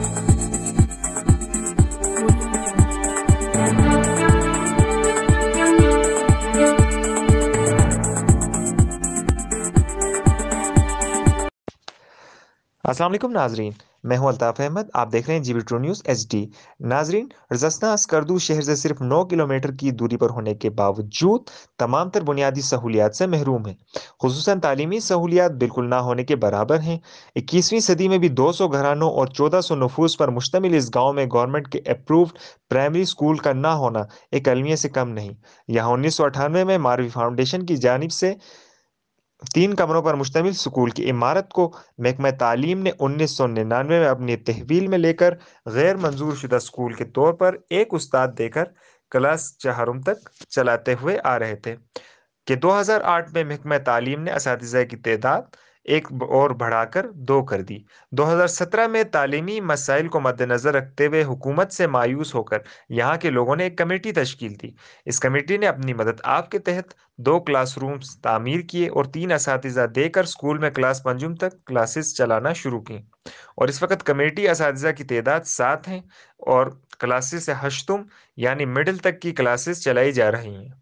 you. Aslam नाजरीन मैं हूं अल्ताफ़ अहमद आप देख रहे हैं GB true news H D नाजरीन रजस्ना स्कर्दू शहर से सिर्फ 9 किलोमीटर की दूरी पर होने के बावजूद तमाम तर बुनियादी सहूलियात से महरूम है खसूस तलीमी सहूलियात बिल्कुल ना होने के बराबर हैं इक्कीसवीं सदी में भी 200 घरानों और 1400 नफूस पर मुश्तमिल इस गाँव में गवर्नमेंट के अप्रूव्ड प्राइमरी स्कूल का ना होना एक अलमिया से कम नहीं यहाँ उन्नीस में मारवी फाउंडेशन की जानब से तीन कमरों पर मुश्तमिल स्कूल की इमारत को महकमा तालीम ने उन्नीस सौ निन्यानवे में अपनी तहवील में लेकर गैर मंजूर शुदा स्कूल के तौर पर एक उस्ताद देकर क्लास चहरम तक चलाते हुए आ रहे थे कि दो हज़ार आठ में महकमा तालीम ने इस की तदाद एक और बढ़ाकर दो कर दी 2017 में तालीमी मसाइल को मद्देनज़र रखते हुए हुकूमत से मायूस होकर यहाँ के लोगों ने एक कमेटी तश्कील दी इस कमेटी ने अपनी मदद आप के तहत दो क्लासरूम्स तामीर किए और तीन इस देकर स्कूल में क्लास पंजुम तक क्लासेस चलाना शुरू की और इस वक्त कमेटी इस की तदाद सात हैं और क्लासेस हशतुम यानी मिडिल तक की क्लासेस चलाई जा रही हैं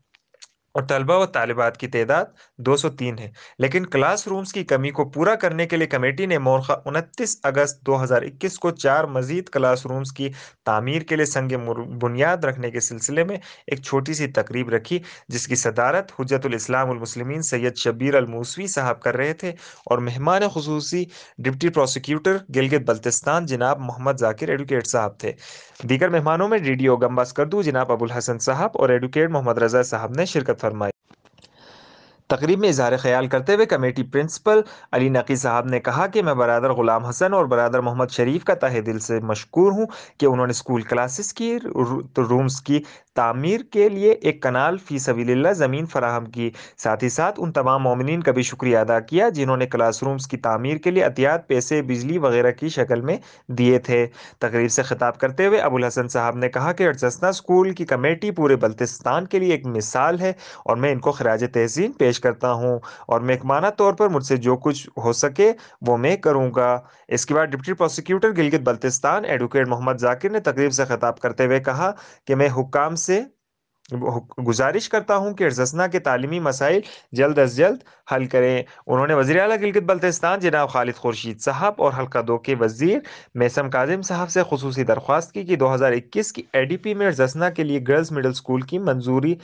और तलबा व तालिबात की तदाद 203 है लेकिन क्लासरूम्स की कमी को पूरा करने के लिए कमेटी ने मोरखा उनतीस अगस्त 2021 को चार मजीद क्लासरूम्स की तामीर के लिए संग बुनियाद रखने के सिलसिले में एक छोटी सी तकरीब रखी जिसकी सदारत हजतलामसलमिन सैयद शबीर अलमूसवी साहब कर रहे थे और मेहमान खसूसी डिप्टी प्रोसिक्यूटर गिलगित बल्तिस्तान जनाब मोहम्मद जाकिर एडवोकेट साहब थे दीगर मेहमानों में डी डी ओ गंबास करदू जनाब अबुल हसन साहब और एडवोकेट मोहम्मद रजा साहब ने शिरकत transformar तकरीब में इजहार ख्याल करते हुए कमेटी प्रिंसिपल अली नकी साहब ने कहा कि मैं बरदर गुलाम हसन और बरदर मोहम्मद शरीफ का तहे दिल से मशहूर हूँ कि उन्होंने स्कूल क्लासेस की तो रूम्स की तामीर के लिए एक कनाल फ़ी सभी ज़मीन फराहम की साथ ही साथ उन तमाम ममिन का भी शुक्रिया अदा किया जिन्होंने क्लास रूम्स की तमीर के लिए अतियात पैसे बिजली वगैरह की शक्ल में दिए थे तकरीब से खिताब करते हुए अबुल हसन साहब ने कहा कि अर्जस्ना स्कूल की कमेटी पूरे बल्तिस्तान के लिए एक मिसाल है और मैं इनको खराज तहसीन पेश पेश करता हूँ और मेहमाना तौर पर मुझसे जो कुछ हो सके वो मैं करूँगा इसके बाद deputy prosecutor Gilgit Baltistan advocate Mohammad Zakir ने तकरीब से खिताब करते हुए कहा कि मैं हुक्म से गुजारिश करता हूँ कि अर्जसना के तालीमी मसाइल जल्द अज जल्द हल करें उन्होंने वजी अल गिलगित बल्तिस्तान जनाब खालिद खुर्शीद साहब और हल्का दो के वजीर मैसम काजिम साहब से खसूस दरख्वास्त की कि दो हज़ार इक्कीस की ए डी पी में अर्जसना के लिए गर्ल्स मिडल स्कूल की मंजूरी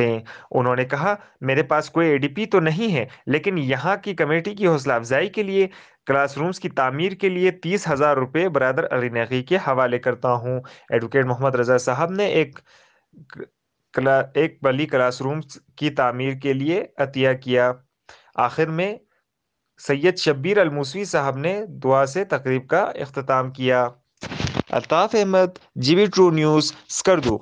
दें उन्होंने कहा मेरे पास कोई ए डी पी तो नहीं है लेकिन यहाँ की कमेटी की हौसला अफजाई के लिए क्लासरूम्स की तमीर के लिए तीस हज़ार रुपये बरदर अली नकी के हवाले करता हूँ एडवोकेट मोहम्मद रजा साहब ने एक एक बली क्लासरूम की तामीर के लिए अतिया किया आखिर में सैयद शब्बीर अलमूसवी साहब ने दुआ से तकरीब का अख्ताम किया Altaf Ahmed G B true news Skardu